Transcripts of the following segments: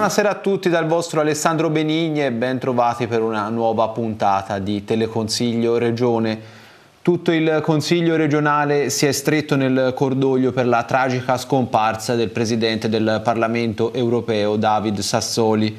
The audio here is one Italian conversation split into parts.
Buonasera a tutti dal vostro Alessandro Benigni e ben trovati per una nuova puntata di Teleconsiglio Regione. Tutto il Consiglio regionale si è stretto nel cordoglio per la tragica scomparsa del Presidente del Parlamento europeo David Sassoli.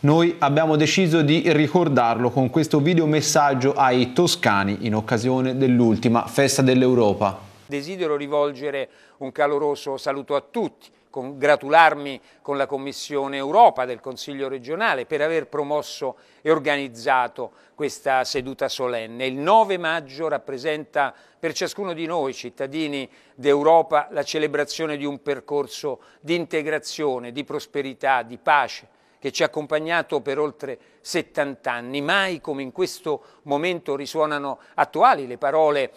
Noi abbiamo deciso di ricordarlo con questo videomessaggio ai toscani in occasione dell'ultima Festa dell'Europa. Desidero rivolgere un caloroso saluto a tutti congratularmi con la Commissione Europa del Consiglio regionale per aver promosso e organizzato questa seduta solenne. Il 9 maggio rappresenta per ciascuno di noi, cittadini d'Europa, la celebrazione di un percorso di integrazione, di prosperità, di pace, che ci ha accompagnato per oltre 70 anni. Mai come in questo momento risuonano attuali le parole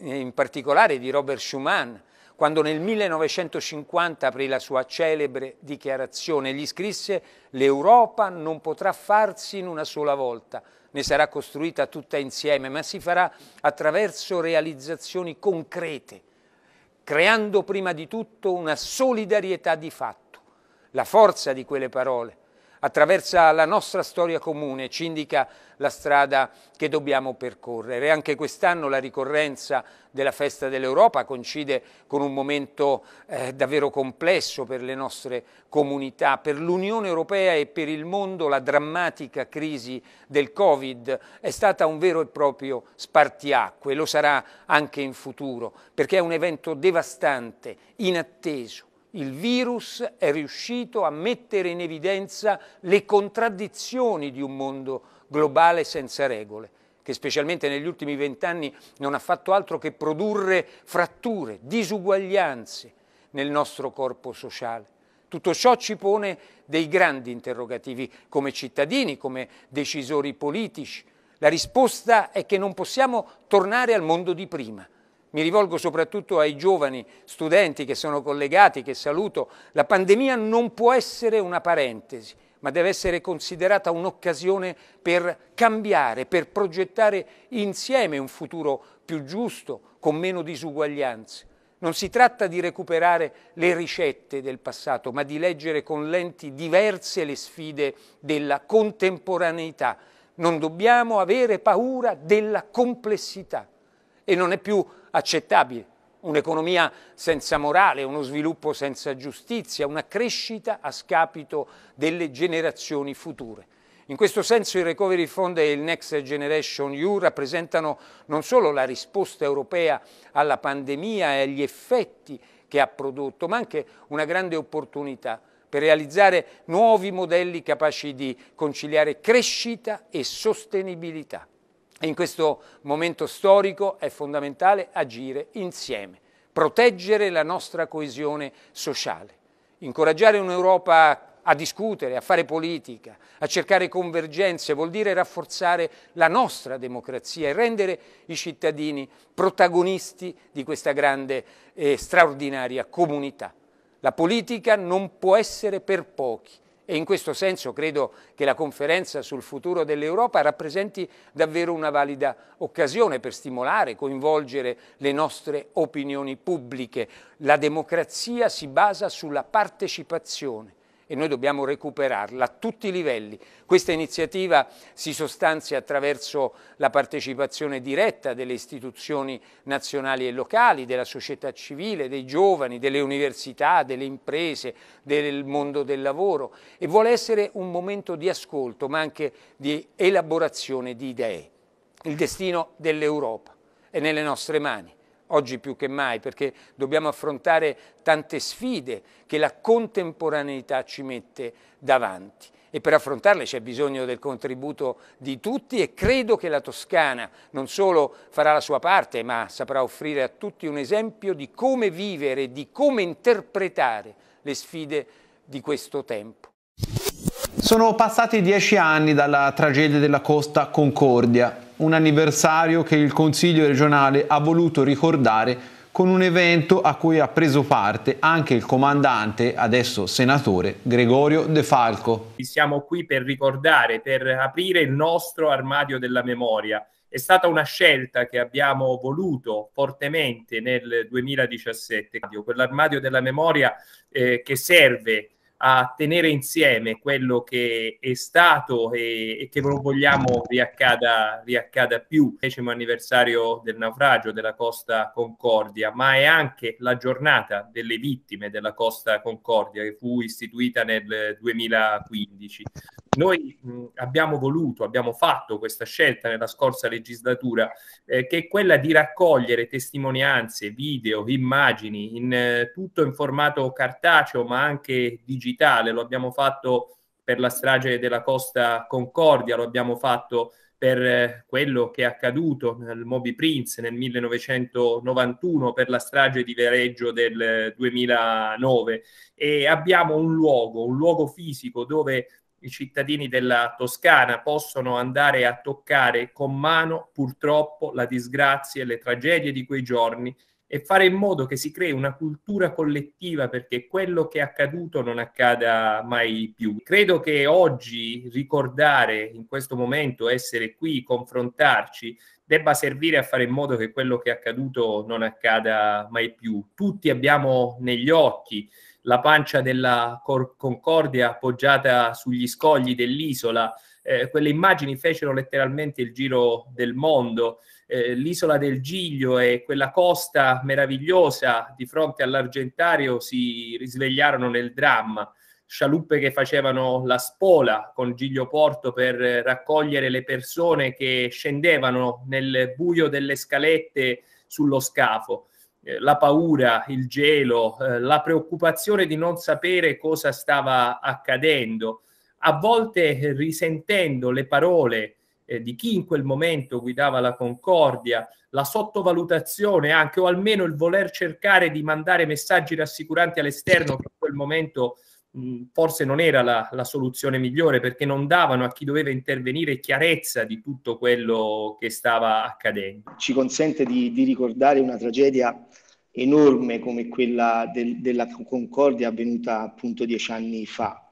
in particolare di Robert Schuman, quando nel 1950 aprì la sua celebre dichiarazione. Gli scrisse «L'Europa non potrà farsi in una sola volta, ne sarà costruita tutta insieme, ma si farà attraverso realizzazioni concrete, creando prima di tutto una solidarietà di fatto». La forza di quelle parole attraversa la nostra storia comune, ci indica la strada che dobbiamo percorrere. Anche quest'anno la ricorrenza della Festa dell'Europa coincide con un momento eh, davvero complesso per le nostre comunità, per l'Unione Europea e per il mondo la drammatica crisi del Covid è stata un vero e proprio spartiacque, lo sarà anche in futuro, perché è un evento devastante, inatteso, il virus è riuscito a mettere in evidenza le contraddizioni di un mondo globale senza regole, che specialmente negli ultimi vent'anni non ha fatto altro che produrre fratture, disuguaglianze nel nostro corpo sociale. Tutto ciò ci pone dei grandi interrogativi come cittadini, come decisori politici. La risposta è che non possiamo tornare al mondo di prima, mi rivolgo soprattutto ai giovani studenti che sono collegati, che saluto, la pandemia non può essere una parentesi, ma deve essere considerata un'occasione per cambiare, per progettare insieme un futuro più giusto, con meno disuguaglianze. Non si tratta di recuperare le ricette del passato, ma di leggere con lenti diverse le sfide della contemporaneità. Non dobbiamo avere paura della complessità e non è più accettabile. Un'economia senza morale, uno sviluppo senza giustizia, una crescita a scapito delle generazioni future. In questo senso il Recovery Fund e il Next Generation EU rappresentano non solo la risposta europea alla pandemia e agli effetti che ha prodotto, ma anche una grande opportunità per realizzare nuovi modelli capaci di conciliare crescita e sostenibilità in questo momento storico è fondamentale agire insieme, proteggere la nostra coesione sociale, incoraggiare un'Europa a discutere, a fare politica, a cercare convergenze, vuol dire rafforzare la nostra democrazia e rendere i cittadini protagonisti di questa grande e straordinaria comunità. La politica non può essere per pochi, e in questo senso credo che la conferenza sul futuro dell'Europa rappresenti davvero una valida occasione per stimolare, e coinvolgere le nostre opinioni pubbliche. La democrazia si basa sulla partecipazione e noi dobbiamo recuperarla a tutti i livelli. Questa iniziativa si sostanzia attraverso la partecipazione diretta delle istituzioni nazionali e locali, della società civile, dei giovani, delle università, delle imprese, del mondo del lavoro e vuole essere un momento di ascolto ma anche di elaborazione di idee. Il destino dell'Europa è nelle nostre mani oggi più che mai, perché dobbiamo affrontare tante sfide che la contemporaneità ci mette davanti. E per affrontarle c'è bisogno del contributo di tutti e credo che la Toscana non solo farà la sua parte, ma saprà offrire a tutti un esempio di come vivere, di come interpretare le sfide di questo tempo. Sono passati dieci anni dalla tragedia della costa Concordia un anniversario che il Consiglio regionale ha voluto ricordare con un evento a cui ha preso parte anche il comandante, adesso senatore, Gregorio De Falco. Siamo qui per ricordare, per aprire il nostro armadio della memoria. È stata una scelta che abbiamo voluto fortemente nel 2017, quell'armadio della memoria eh, che serve a tenere insieme quello che è stato e, e che non vogliamo riaccada, riaccada più, decimo anniversario del naufragio della Costa Concordia, ma è anche la giornata delle vittime della Costa Concordia che fu istituita nel 2015. Noi mh, abbiamo voluto, abbiamo fatto questa scelta nella scorsa legislatura, eh, che è quella di raccogliere testimonianze, video, immagini, in, eh, tutto in formato cartaceo ma anche digitale digitale, lo abbiamo fatto per la strage della Costa Concordia, lo abbiamo fatto per eh, quello che è accaduto nel Moby Prince nel 1991 per la strage di Vereggio del 2009 eh, e abbiamo un luogo, un luogo fisico dove i cittadini della Toscana possono andare a toccare con mano purtroppo la disgrazia e le tragedie di quei giorni e fare in modo che si crei una cultura collettiva perché quello che è accaduto non accada mai più. Credo che oggi ricordare in questo momento, essere qui, confrontarci, debba servire a fare in modo che quello che è accaduto non accada mai più. Tutti abbiamo negli occhi la pancia della cor- Concordia appoggiata sugli scogli dell'isola, eh, quelle immagini fecero letteralmente il giro del mondo. Eh, l'isola del Giglio e quella costa meravigliosa di fronte all'Argentario si risvegliarono nel dramma. Scialuppe che facevano la spola con Giglio Porto per raccogliere le persone che scendevano nel buio delle scalette sullo scafo eh, la paura, il gelo, eh, la preoccupazione di non sapere cosa stava accadendo, a volte risentendo le parole eh, di chi in quel momento guidava la Concordia, la sottovalutazione anche o almeno il voler cercare di mandare messaggi rassicuranti all'esterno che in quel momento mh, forse non era la, la, soluzione migliore perché non davano a chi doveva intervenire chiarezza di tutto quello che stava accadendo. Ci consente di, di ricordare una tragedia enorme come quella del, della Concordia avvenuta appunto dieci anni fa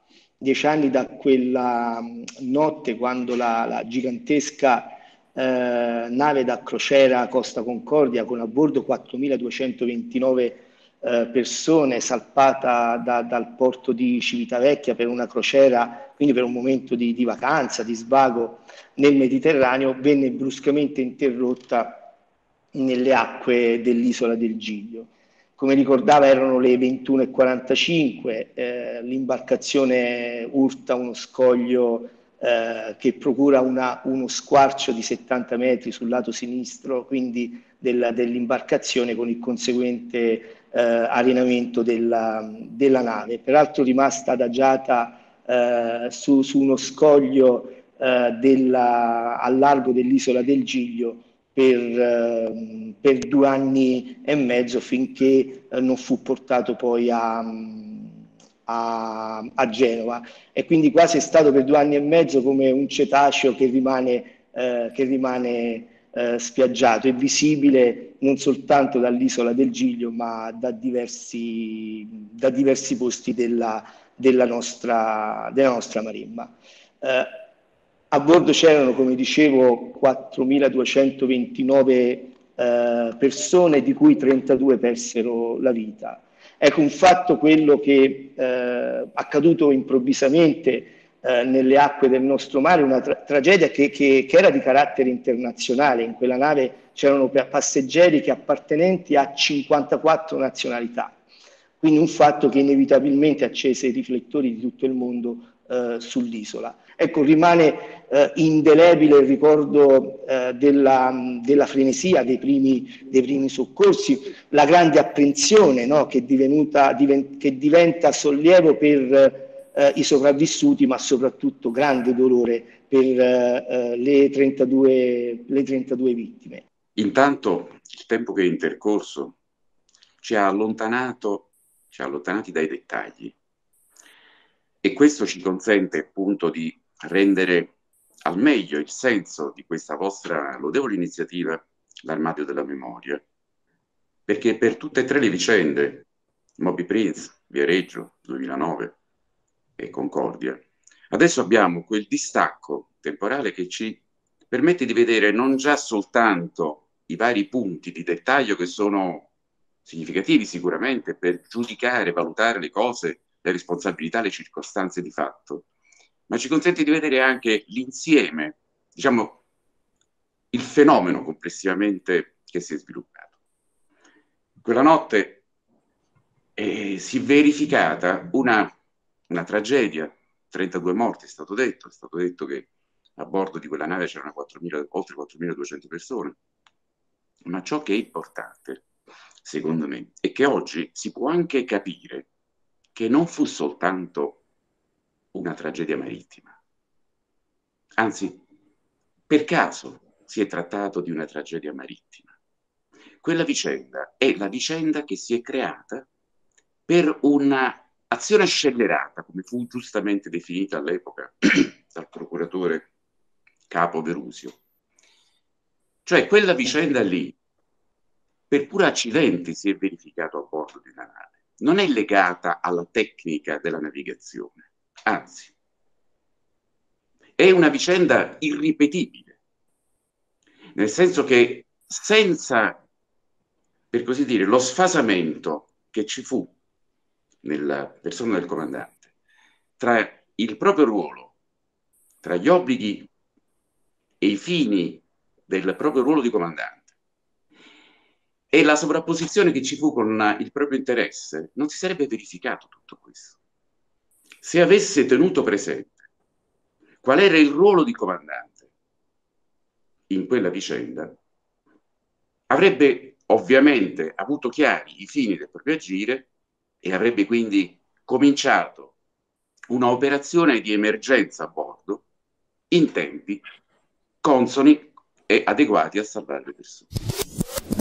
dieci anni da quella mm, notte quando la, la gigantesca eh, nave da crociera Costa Concordia con a bordo 4.229 eh, persone salpata da, dal porto di Civitavecchia per una crociera, quindi per un momento di, di vacanza, di svago nel Mediterraneo, venne bruscamente interrotta nelle acque dell'isola del Giglio come ricordava erano le 21.45, eh, l'imbarcazione urta uno scoglio eh, che procura una, uno squarcio di 70 metri sul lato sinistro quindi della, dell'imbarcazione con il conseguente eh, arenamento della, della, nave, peraltro rimasta adagiata eh, su, su, uno scoglio eh, della, al largo dell'isola del Giglio per, ehm, per, due anni e mezzo finché eh, non fu portato poi a, a, a, Genova e quindi quasi è stato per due anni e mezzo come un cetaceo che rimane, eh, che rimane eh, spiaggiato e visibile non soltanto dall'isola del Giglio ma da diversi, da diversi posti della, della, nostra, della nostra marimba. Eh, a bordo c'erano, come dicevo, 4.229 eh, persone, di cui 32 persero la vita. Ecco un fatto quello che eh, accaduto improvvisamente eh, nelle acque del nostro mare, una tra- tragedia che, che, che, era di carattere internazionale. In quella nave c'erano passeggeri che appartenenti a 54 nazionalità. Quindi un fatto che inevitabilmente accese i riflettori di tutto il mondo eh, sull'isola. Ecco, rimane eh, indelebile il ricordo eh, della, della, frenesia dei primi, dei primi, soccorsi, la grande apprensione no, che, diven, che, diventa sollievo per eh, i sopravvissuti, ma soprattutto grande dolore per eh, eh, le 32, le 32 vittime. Intanto il tempo che è intercorso ci ha allontanato, ci ha allontanati dai dettagli e questo ci consente appunto di rendere al meglio il senso di questa vostra lodevole iniziativa, l'armadio della memoria, perché per tutte e tre le vicende, Moby Prince, Viareggio 2009 e Concordia, adesso abbiamo quel distacco temporale che ci permette di vedere non già soltanto i vari punti di dettaglio che sono significativi sicuramente per giudicare, valutare le cose le responsabilità, le circostanze di fatto, ma ci consente di vedere anche l'insieme, diciamo, il fenomeno complessivamente che si è sviluppato. Quella notte eh, si è verificata una, una tragedia, 32 morti è stato detto, è stato detto che a bordo di quella nave c'erano 4.000, oltre 4.200 persone, ma ciò che è importante, secondo me, è che oggi si può anche capire che non fu soltanto una tragedia marittima, anzi per caso si è trattato di una tragedia marittima. Quella vicenda è la vicenda che si è creata per un'azione scellerata, come fu giustamente definita all'epoca dal procuratore capo Verusio. Cioè quella vicenda lì, per pura accidente, si è verificato a bordo di una nave non è legata alla tecnica della navigazione, anzi, è una vicenda irripetibile, nel senso che senza, per così dire, lo sfasamento che ci fu nella persona del comandante tra il proprio ruolo, tra gli obblighi e i fini del proprio ruolo di comandante, e la sovrapposizione che ci fu con eh, il proprio interesse, non si sarebbe verificato tutto questo. Se avesse tenuto presente qual era il ruolo di comandante in quella vicenda, avrebbe ovviamente avuto chiari i fini del proprio agire e avrebbe quindi cominciato una operazione di emergenza a bordo in tempi consoni e adeguati a salvare le persone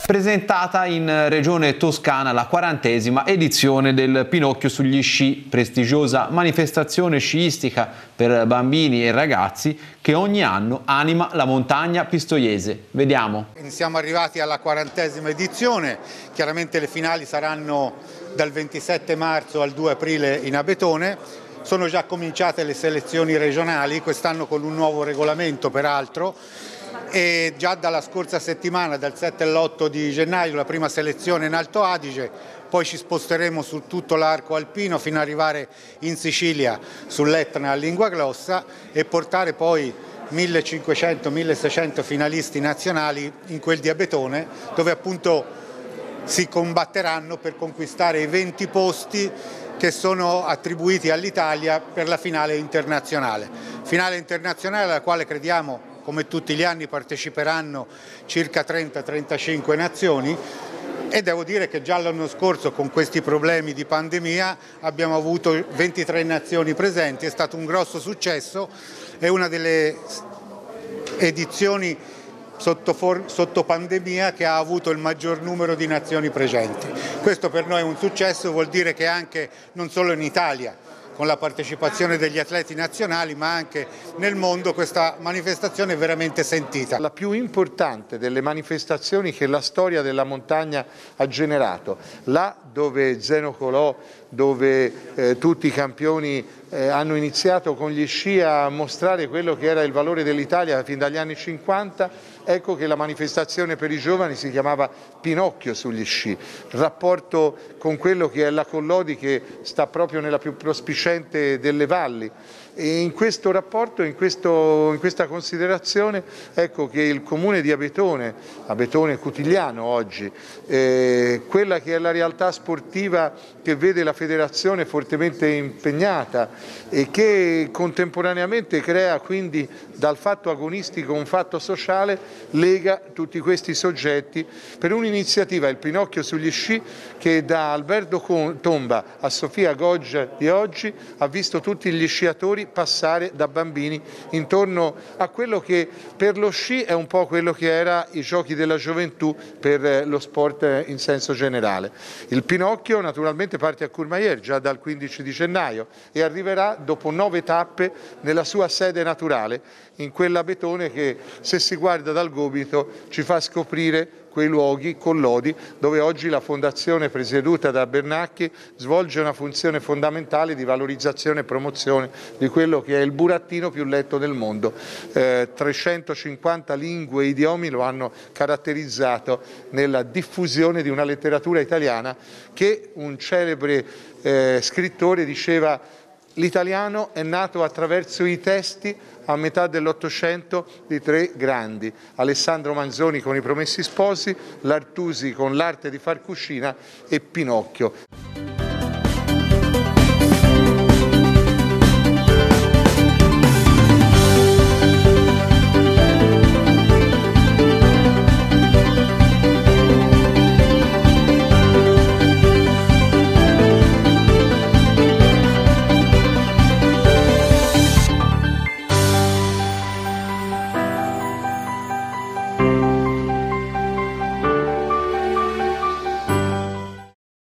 presentata in eh, Regione Toscana la quarantesima edizione del Pinocchio sugli sci, prestigiosa manifestazione sciistica per bambini e ragazzi che ogni anno anima la montagna pistoiese. Vediamo. Siamo arrivati alla quarantesima edizione, chiaramente le finali saranno dal 27 marzo al 2 aprile in Abetone, sono già cominciate le selezioni regionali, quest'anno con un nuovo regolamento peraltro, e già dalla scorsa settimana, dal 7 all'8 di gennaio, la prima selezione in Alto Adige, poi ci sposteremo su tutto l'arco alpino fino ad arrivare in Sicilia sull'Etna a lingua glossa e portare poi 1500-1600 finalisti nazionali in quel diabetone dove appunto si combatteranno per conquistare i 20 posti che sono attribuiti all'Italia per la finale internazionale. Finale internazionale alla quale crediamo come tutti gli anni parteciperanno circa 30-35 nazioni e devo dire che già l'anno scorso con questi problemi di pandemia abbiamo avuto 23 nazioni presenti, è stato un grosso successo, è una delle edizioni sotto, sotto pandemia che ha avuto il maggior numero di nazioni presenti. Questo per noi è un successo, vuol dire che anche non solo in Italia, con la partecipazione degli atleti nazionali ma anche nel mondo questa manifestazione è veramente sentita. La più importante delle manifestazioni che la storia della montagna ha generato, là dove Zeno Colò, dove eh, tutti i campioni eh, hanno iniziato con gli sci a mostrare quello che era il valore dell'Italia fin dagli anni 50, Ecco che la manifestazione per i giovani si chiamava Pinocchio sugli sci, rapporto con quello che è la Collodi che sta proprio nella più prospicente delle valli in questo rapporto, in, questo, in, questa considerazione, ecco che il comune di Abetone, Abetone Cutigliano oggi, eh, quella che è la realtà sportiva che vede la federazione fortemente impegnata e che contemporaneamente crea quindi dal fatto agonistico un fatto sociale, lega tutti questi soggetti per un'iniziativa, il Pinocchio sugli sci, che da Alberto Tomba a Sofia Goggia di oggi ha visto tutti gli sciatori passare da bambini intorno a quello che per lo sci è un po' quello che era i giochi della gioventù per eh, lo sport eh, in senso generale. Il Pinocchio naturalmente parte a Courmayeur già dal 15 di gennaio e arriverà dopo nove tappe nella sua sede naturale, in quella betone che se si guarda dal gomito ci fa scoprire quei luoghi, collodi, dove oggi la Fondazione presieduta da Bernacchi svolge una funzione fondamentale di valorizzazione e promozione di quello che è il burattino più letto del mondo. Eh, 350 lingue e idiomi lo hanno caratterizzato nella diffusione di una letteratura italiana che un celebre eh, scrittore diceva L'italiano è nato attraverso i testi a metà dell'Ottocento di tre grandi, Alessandro Manzoni con I Promessi Sposi, Lartusi con L'arte di far cucina e Pinocchio.